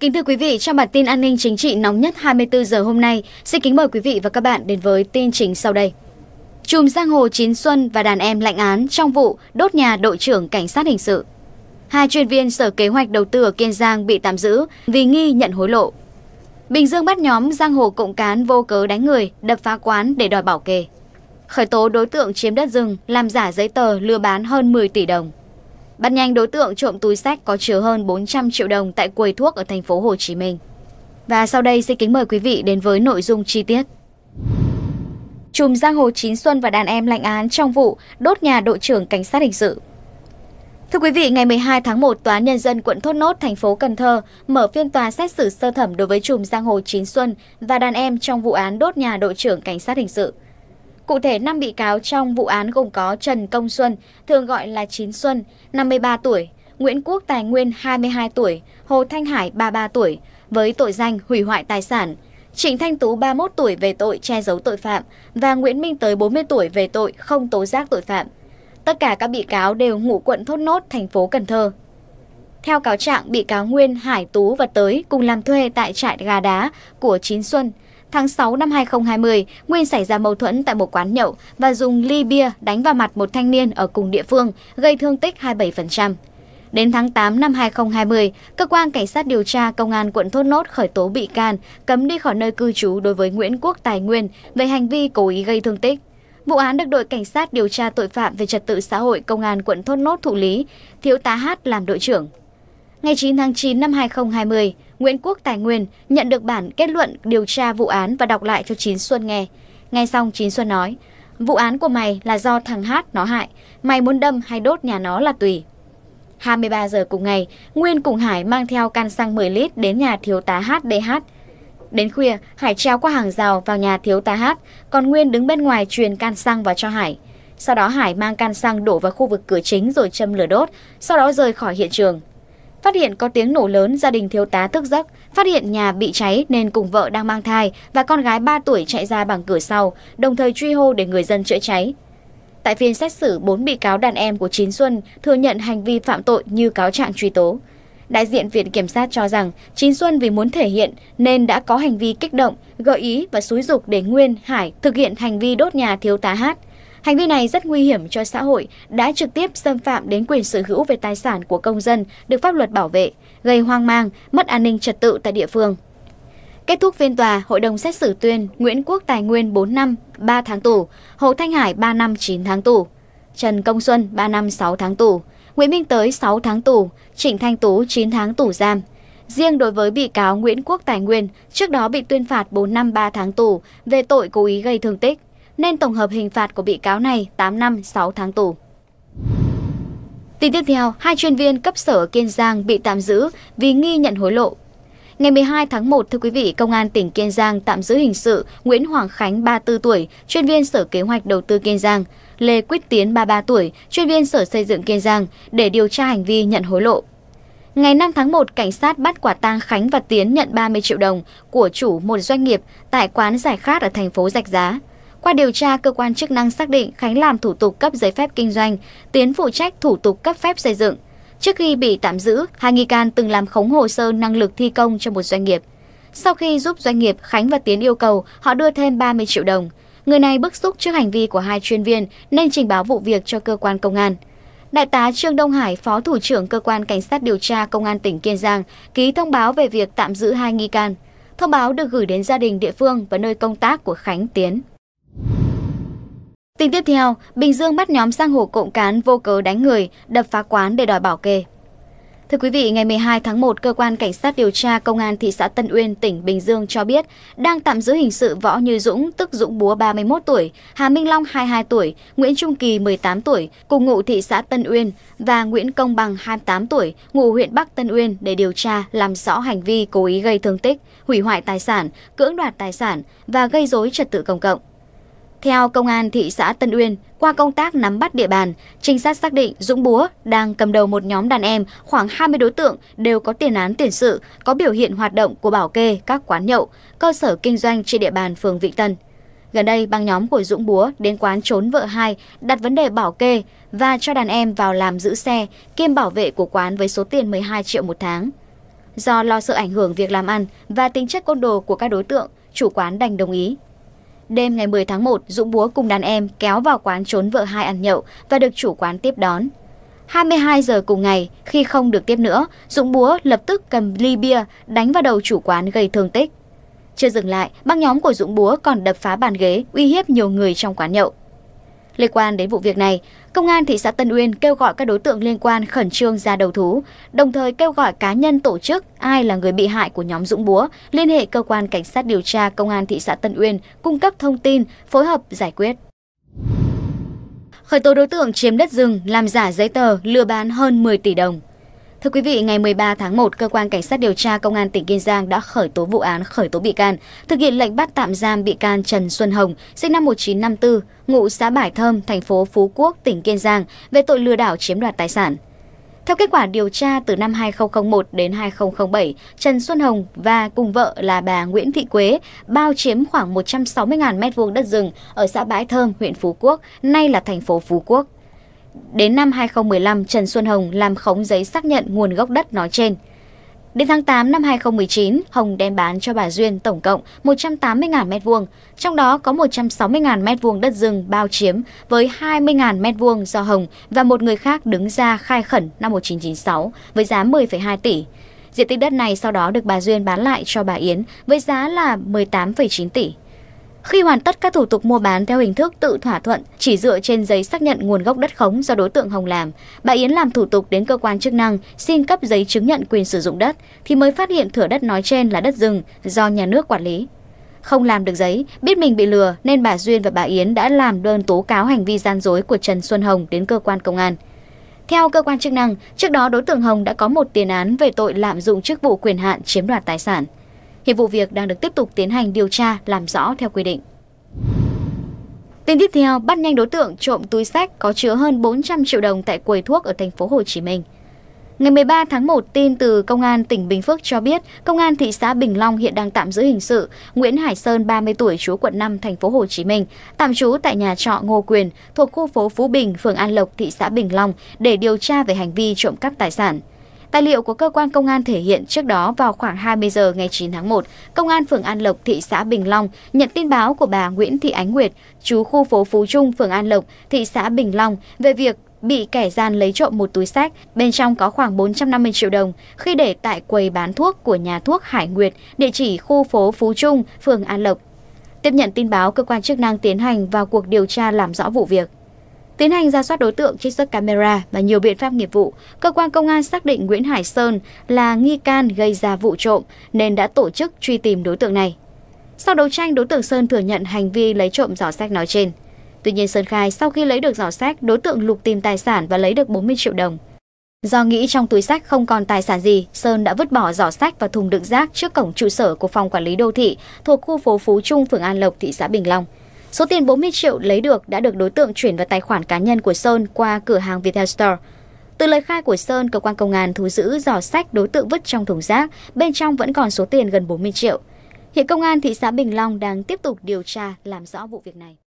Kính thưa quý vị, trong bản tin an ninh chính trị nóng nhất 24 giờ hôm nay, xin kính mời quý vị và các bạn đến với tin chính sau đây. Chùm giang hồ Chín Xuân và đàn em lạnh án trong vụ đốt nhà đội trưởng cảnh sát hình sự. Hai chuyên viên Sở Kế hoạch Đầu tư ở Kiên Giang bị tạm giữ vì nghi nhận hối lộ. Bình Dương bắt nhóm giang hồ cộng cán vô cớ đánh người, đập phá quán để đòi bảo kê. Khởi tố đối tượng chiếm đất rừng, làm giả giấy tờ lừa bán hơn 10 tỷ đồng. Bắt nhanh đối tượng trộm túi sách có chứa hơn 400 triệu đồng tại quầy thuốc ở thành phố Hồ Chí Minh. Và sau đây xin kính mời quý vị đến với nội dung chi tiết. Trùm giang hồ Chín Xuân và đàn em lãnh án trong vụ đốt nhà đội trưởng cảnh sát hình sự. Thưa quý vị, ngày 12 tháng 1, Tòa Nhân dân quận Thốt Nốt, thành phố Cần Thơ mở phiên tòa xét xử sơ thẩm đối với Trùm giang hồ Chín Xuân và đàn em trong vụ án đốt nhà đội trưởng cảnh sát hình sự. Cụ thể, 5 bị cáo trong vụ án gồm có Trần Công Xuân, thường gọi là Chín Xuân, 53 tuổi, Nguyễn Quốc Tài Nguyên 22 tuổi, Hồ Thanh Hải 33 tuổi, với tội danh hủy hoại tài sản, Trịnh Thanh Tú 31 tuổi về tội che giấu tội phạm và Nguyễn Minh Tới 40 tuổi về tội không tố giác tội phạm. Tất cả các bị cáo đều ngụ quận Thốt Nốt, thành phố Cần Thơ. Theo cáo trạng, bị cáo Nguyên, Hải Tú và Tới cùng làm thuê tại trại gà đá của Chín Xuân – Tháng 6 năm 2020, Nguyên xảy ra mâu thuẫn tại một quán nhậu và dùng ly bia đánh vào mặt một thanh niên ở cùng địa phương, gây thương tích 27%. Đến tháng 8 năm 2020, cơ quan cảnh sát điều tra công an quận Thốt Nốt khởi tố bị can, cấm đi khỏi nơi cư trú đối với Nguyễn Quốc Tài Nguyên về hành vi cố ý gây thương tích. Vụ án được đội cảnh sát điều tra tội phạm về trật tự xã hội công an quận Thốt Nốt thụ lý, thiếu tá Hát làm đội trưởng. Ngày 9 tháng 9 năm 2020, Nguyễn Quốc Tài Nguyên nhận được bản kết luận điều tra vụ án và đọc lại cho Chín Xuân nghe. Ngay xong Chín Xuân nói, vụ án của mày là do thằng Hát nó hại, mày muốn đâm hay đốt nhà nó là tùy. 23 giờ cùng ngày, Nguyên cùng Hải mang theo can xăng 10 lít đến nhà thiếu tá Hát Đến khuya, Hải treo qua hàng rào vào nhà thiếu tá Hát, còn Nguyên đứng bên ngoài truyền can xăng vào cho Hải. Sau đó Hải mang can xăng đổ vào khu vực cửa chính rồi châm lửa đốt, sau đó rời khỏi hiện trường. Phát hiện có tiếng nổ lớn, gia đình thiếu tá thức giấc, phát hiện nhà bị cháy nên cùng vợ đang mang thai và con gái 3 tuổi chạy ra bằng cửa sau, đồng thời truy hô để người dân chữa cháy. Tại phiên xét xử, bốn bị cáo đàn em của Chín Xuân thừa nhận hành vi phạm tội như cáo trạng truy tố. Đại diện Viện Kiểm sát cho rằng Chín Xuân vì muốn thể hiện nên đã có hành vi kích động, gợi ý và xúi dục để Nguyên, Hải thực hiện hành vi đốt nhà thiếu tá Hát. Hành vi này rất nguy hiểm cho xã hội, đã trực tiếp xâm phạm đến quyền sở hữu về tài sản của công dân được pháp luật bảo vệ, gây hoang mang, mất an ninh trật tự tại địa phương. Kết thúc phiên tòa, hội đồng xét xử tuyên Nguyễn Quốc Tài Nguyên 4 năm 3 tháng tù, Hồ Thanh Hải 3 năm 9 tháng tù, Trần Công Xuân 3 năm 6 tháng tù, Nguyễn Minh Tới 6 tháng tù, Trịnh Thanh Tú 9 tháng tù giam. Riêng đối với bị cáo Nguyễn Quốc Tài Nguyên, trước đó bị tuyên phạt 4 năm 3 tháng tù về tội cố ý gây thương tích nên tổng hợp hình phạt của bị cáo này 8 năm 6 tháng tù. Tin tiếp theo, hai chuyên viên cấp sở Kiên Giang bị tạm giữ vì nghi nhận hối lộ. Ngày 12 tháng 1, thưa quý vị, Công an tỉnh Kiên Giang tạm giữ hình sự Nguyễn Hoàng Khánh, 34 tuổi, chuyên viên Sở Kế hoạch Đầu tư Kiên Giang, Lê Quyết Tiến, 33 tuổi, chuyên viên Sở Xây dựng Kiên Giang, để điều tra hành vi nhận hối lộ. Ngày 5 tháng 1, cảnh sát bắt quả tang Khánh và Tiến nhận 30 triệu đồng của chủ một doanh nghiệp tại quán giải khát ở thành phố Rạch Giá. Qua điều tra, cơ quan chức năng xác định Khánh làm thủ tục cấp giấy phép kinh doanh, Tiến phụ trách thủ tục cấp phép xây dựng. Trước khi bị tạm giữ, hai nghi can từng làm khống hồ sơ năng lực thi công cho một doanh nghiệp. Sau khi giúp doanh nghiệp, Khánh và Tiến yêu cầu họ đưa thêm 30 triệu đồng. Người này bức xúc trước hành vi của hai chuyên viên nên trình báo vụ việc cho cơ quan công an. Đại tá Trương Đông Hải, Phó Thủ trưởng Cơ quan Cảnh sát điều tra Công an tỉnh Kiên Giang, ký thông báo về việc tạm giữ hai nghi can. Thông báo được gửi đến gia đình địa phương và nơi công tác của Khánh Tiến. Tin tiếp theo, Bình Dương bắt nhóm sang hồ cộng cán vô cớ đánh người, đập phá quán để đòi bảo kê. Thưa quý vị, ngày 12 tháng 1, Cơ quan Cảnh sát điều tra Công an thị xã Tân Uyên, tỉnh Bình Dương cho biết đang tạm giữ hình sự Võ Như Dũng, tức Dũng Búa 31 tuổi, Hà Minh Long 22 tuổi, Nguyễn Trung Kỳ 18 tuổi, cùng ngụ thị xã Tân Uyên và Nguyễn Công Bằng 28 tuổi, ngụ huyện Bắc Tân Uyên để điều tra làm rõ hành vi cố ý gây thương tích, hủy hoại tài sản, cưỡng đoạt tài sản và gây dối trật tự công cộng. Theo công an thị xã Tân Uyên, qua công tác nắm bắt địa bàn, trinh sát xác định Dũng Búa đang cầm đầu một nhóm đàn em khoảng 20 đối tượng đều có tiền án tiền sự, có biểu hiện hoạt động của bảo kê, các quán nhậu, cơ sở kinh doanh trên địa bàn phường Vĩnh Tân. Gần đây, băng nhóm của Dũng Búa đến quán trốn vợ hai đặt vấn đề bảo kê và cho đàn em vào làm giữ xe kiêm bảo vệ của quán với số tiền 12 triệu một tháng. Do lo sợ ảnh hưởng việc làm ăn và tính chất côn đồ của các đối tượng, chủ quán đành đồng ý. Đêm ngày 10 tháng 1, Dũng Búa cùng đàn em kéo vào quán trốn vợ hai ăn nhậu và được chủ quán tiếp đón. 22 giờ cùng ngày, khi không được tiếp nữa, Dũng Búa lập tức cầm ly bia đánh vào đầu chủ quán gây thương tích. Chưa dừng lại, băng nhóm của Dũng Búa còn đập phá bàn ghế, uy hiếp nhiều người trong quán nhậu. Liên quan đến vụ việc này, Công an thị xã Tân Uyên kêu gọi các đối tượng liên quan khẩn trương ra đầu thú, đồng thời kêu gọi cá nhân tổ chức ai là người bị hại của nhóm Dũng Búa liên hệ cơ quan cảnh sát điều tra Công an thị xã Tân Uyên cung cấp thông tin, phối hợp giải quyết. Khởi tố đối tượng chiếm đất rừng làm giả giấy tờ lừa bán hơn 10 tỷ đồng. Thưa quý vị, ngày 13 tháng 1, cơ quan cảnh sát điều tra công an tỉnh Kiên Giang đã khởi tố vụ án, khởi tố bị can, thực hiện lệnh bắt tạm giam bị can Trần Xuân Hồng, sinh năm 1954, ngụ xã Bải Thơm, thành phố Phú Quốc, tỉnh Kiên Giang về tội lừa đảo chiếm đoạt tài sản. Theo kết quả điều tra từ năm 2001 đến 2007, Trần Xuân Hồng và cùng vợ là bà Nguyễn Thị Quế bao chiếm khoảng 160.000 m2 đất rừng ở xã Bãi Thơm, huyện Phú Quốc, nay là thành phố Phú Quốc. Đến năm 2015, Trần Xuân Hồng làm khống giấy xác nhận nguồn gốc đất nói trên. Đến tháng 8 năm 2019, Hồng đem bán cho bà Duyên tổng cộng 180.000 m2, trong đó có 160.000 m2 đất rừng bao chiếm với 20.000 m2 do Hồng và một người khác đứng ra khai khẩn năm 1996 với giá 10,2 tỷ. Diện tích đất này sau đó được bà Duyên bán lại cho bà Yến với giá là 18,9 tỷ. Khi hoàn tất các thủ tục mua bán theo hình thức tự thỏa thuận, chỉ dựa trên giấy xác nhận nguồn gốc đất khống do đối tượng Hồng làm, bà Yến làm thủ tục đến cơ quan chức năng xin cấp giấy chứng nhận quyền sử dụng đất thì mới phát hiện thửa đất nói trên là đất rừng do nhà nước quản lý. Không làm được giấy, biết mình bị lừa nên bà Duyên và bà Yến đã làm đơn tố cáo hành vi gian dối của Trần Xuân Hồng đến cơ quan công an. Theo cơ quan chức năng, trước đó đối tượng Hồng đã có một tiền án về tội lạm dụng chức vụ quyền hạn chiếm đoạt tài sản. Hiện vụ việc đang được tiếp tục tiến hành điều tra làm rõ theo quy định. Tin tiếp theo, bắt nhanh đối tượng trộm túi sách có chứa hơn 400 triệu đồng tại quầy thuốc ở thành phố Hồ Chí Minh. Ngày 13 tháng 1, tin từ Công an tỉnh Bình Phước cho biết, Công an thị xã Bình Long hiện đang tạm giữ hình sự Nguyễn Hải Sơn 30 tuổi trú quận 5 thành phố Hồ Chí Minh, tạm trú tại nhà trọ Ngô Quyền thuộc khu phố Phú Bình, phường An Lộc, thị xã Bình Long để điều tra về hành vi trộm cắp tài sản. Tài liệu của cơ quan công an thể hiện trước đó vào khoảng 20 giờ ngày 9 tháng 1, công an phường An Lộc, thị xã Bình Long nhận tin báo của bà Nguyễn Thị Ánh Nguyệt, chú khu phố Phú Trung, phường An Lộc, thị xã Bình Long về việc bị kẻ gian lấy trộm một túi sách, bên trong có khoảng 450 triệu đồng, khi để tại quầy bán thuốc của nhà thuốc Hải Nguyệt, địa chỉ khu phố Phú Trung, phường An Lộc. Tiếp nhận tin báo, cơ quan chức năng tiến hành vào cuộc điều tra làm rõ vụ việc. Tiến hành ra soát đối tượng, trích xuất camera và nhiều biện pháp nghiệp vụ, cơ quan công an xác định Nguyễn Hải Sơn là nghi can gây ra vụ trộm nên đã tổ chức truy tìm đối tượng này. Sau đấu tranh, đối tượng Sơn thừa nhận hành vi lấy trộm giỏ sách nói trên. Tuy nhiên Sơn khai sau khi lấy được giỏ sách, đối tượng lục tìm tài sản và lấy được 40 triệu đồng. Do nghĩ trong túi sách không còn tài sản gì, Sơn đã vứt bỏ giỏ sách và thùng đựng rác trước cổng trụ sở của phòng quản lý đô thị thuộc khu phố Phú Trung, phường An Lộc, thị xã Bình Long. Số tiền 40 triệu lấy được đã được đối tượng chuyển vào tài khoản cá nhân của Sơn qua cửa hàng Viettel Store. Từ lời khai của Sơn, cơ quan công an thu giữ giỏ sách đối tượng vứt trong thùng rác, bên trong vẫn còn số tiền gần 40 triệu. Hiện công an thị xã Bình Long đang tiếp tục điều tra làm rõ vụ việc này.